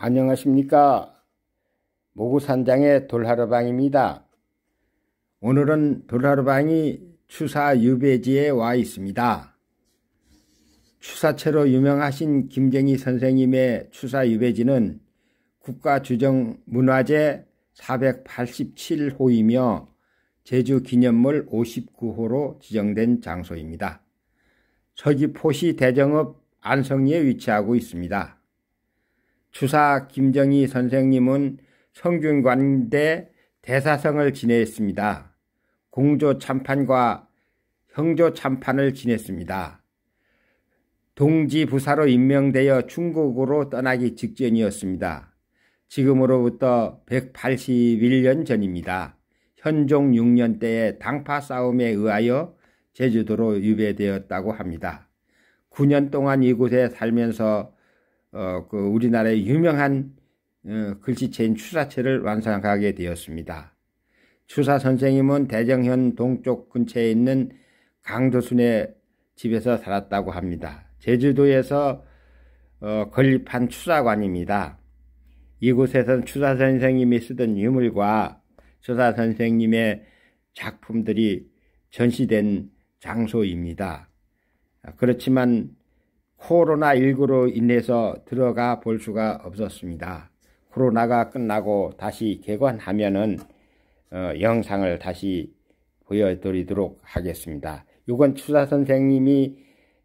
안녕하십니까. 모구산장의 돌하르방입니다 오늘은 돌하르방이 추사 유배지에 와 있습니다. 추사체로 유명하신 김정희 선생님의 추사 유배지는 국가주정문화재 487호이며 제주기념물 59호로 지정된 장소입니다. 서귀포시 대정읍 안성리에 위치하고 있습니다. 주사 김정희 선생님은 성균관대 대사성을 지냈습니다. 공조 참판과 형조 참판을 지냈습니다. 동지 부사로 임명되어 중국으로 떠나기 직전이었습니다. 지금으로부터 181년 전입니다. 현종 6년 때의 당파 싸움에 의하여 제주도로 유배되었다고 합니다. 9년 동안 이곳에 살면서 어, 그 우리나라의 유명한 어, 글씨체인 추사체를 완성하게 되었습니다. 추사 선생님은 대정현 동쪽 근처에 있는 강도순의 집에서 살았다고 합니다. 제주도에서 어, 건립한 추사관입니다. 이곳에서는 추사 선생님이 쓰던 유물과 추사 선생님의 작품들이 전시된 장소입니다. 그렇지만 코로나19로 인해서 들어가 볼 수가 없었습니다. 코로나가 끝나고 다시 개관하면은 어, 영상을 다시 보여드리도록 하겠습니다. 이건 추사 선생님이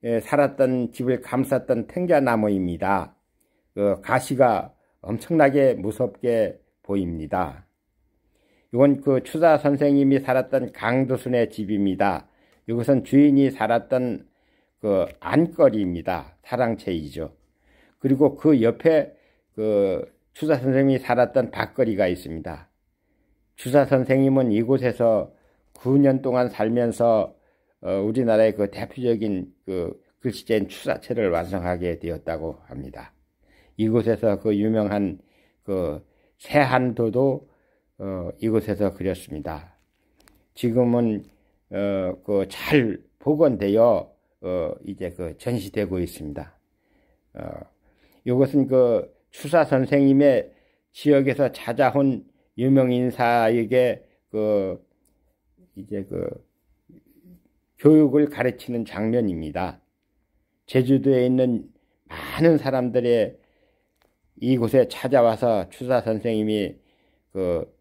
에, 살았던 집을 감쌌던 탱자나무입니다. 그 가시가 엄청나게 무섭게 보입니다. 이건 그 추사 선생님이 살았던 강도순의 집입니다. 이것은 주인이 살았던 그 안거리입니다. 사랑채이죠. 그리고 그 옆에 그 추사 선생님이 살았던 밭거리가 있습니다. 추사 선생님은 이곳에서 9년 동안 살면서 어, 우리나라의 그 대표적인 그 글씨체인 추사체를 완성하게 되었다고 합니다. 이곳에서 그 유명한 그 세한도도 어, 이곳에서 그렸습니다. 지금은 어, 그 잘 복원되어 어, 이제 그 전시되고 있습니다. 어, 이것은 그 추사 선생님의 지역에서 찾아온 유명 인사에게 그 이제 그 교육을 가르치는 장면입니다. 제주도에 있는 많은 사람들의 이곳에 찾아와서 추사 선생님이 그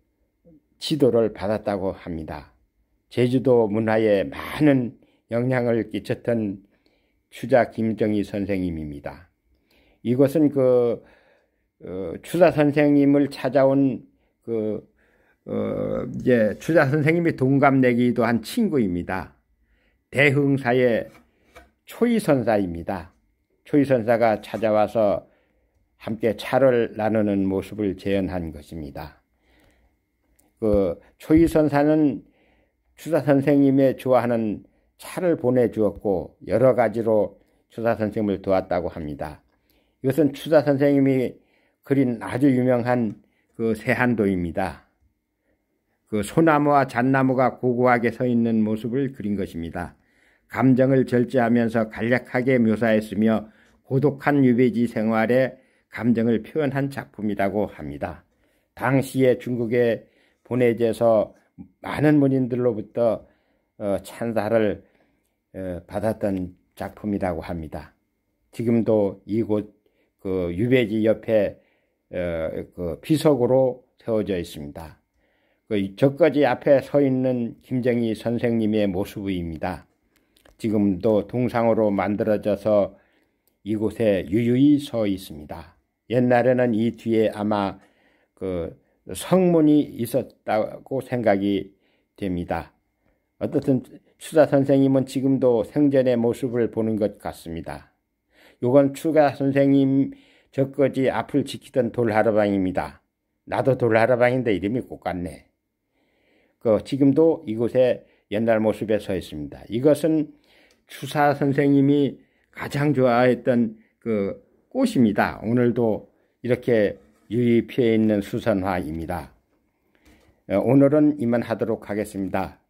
지도를 받았다고 합니다. 제주도 문화에 많은 영향을 끼쳤던 추자 김정희 선생님입니다. 이것은 그 어, 추자 선생님을 찾아온 그 어, 이제 추자 선생님이 동갑내기도 한 친구입니다. 대흥사의 초이선사입니다. 초이선사가 찾아와서 함께 차를 나누는 모습을 재현한 것입니다. 그 초이선사는 추자 선생님의 좋아하는 차를 보내주었고 여러 가지로 추사 선생님을 도왔다고 합니다. 이것은 추사 선생님이 그린 아주 유명한 그 세한도입니다. 그 소나무와 잣나무가 고고하게 서 있는 모습을 그린 것입니다. 감정을 절제하면서 간략하게 묘사했으며 고독한 유배지 생활에 감정을 표현한 작품이라고 합니다. 당시에 중국에 보내져서 많은 문인들로부터 어, 찬사를 받았던 작품이라고 합니다. 지금도 이곳 그 유배지 옆에 그 피석으로 세워져 있습니다. 그 저까지 앞에 서 있는 김정희 선생님의 모습입니다. 지금도 동상으로 만들어져서 이곳에 유유히 서 있습니다. 옛날에는 이 뒤에 아마 그 성문이 있었다고 생각이 됩니다. 어떻든 추사 선생님은 지금도 생전의 모습을 보는 것 같습니다. 요건 추가 선생님 저거지 앞을 지키던 돌하르방입니다 나도 돌하르방인데 이름이 꼭 같네. 그 지금도 이곳에 옛날 모습에 서 있습니다. 이것은 추사 선생님이 가장 좋아했던 그 꽃입니다. 오늘도 이렇게 유입해 있는 수선화입니다. 어, 오늘은 이만 하도록 하겠습니다.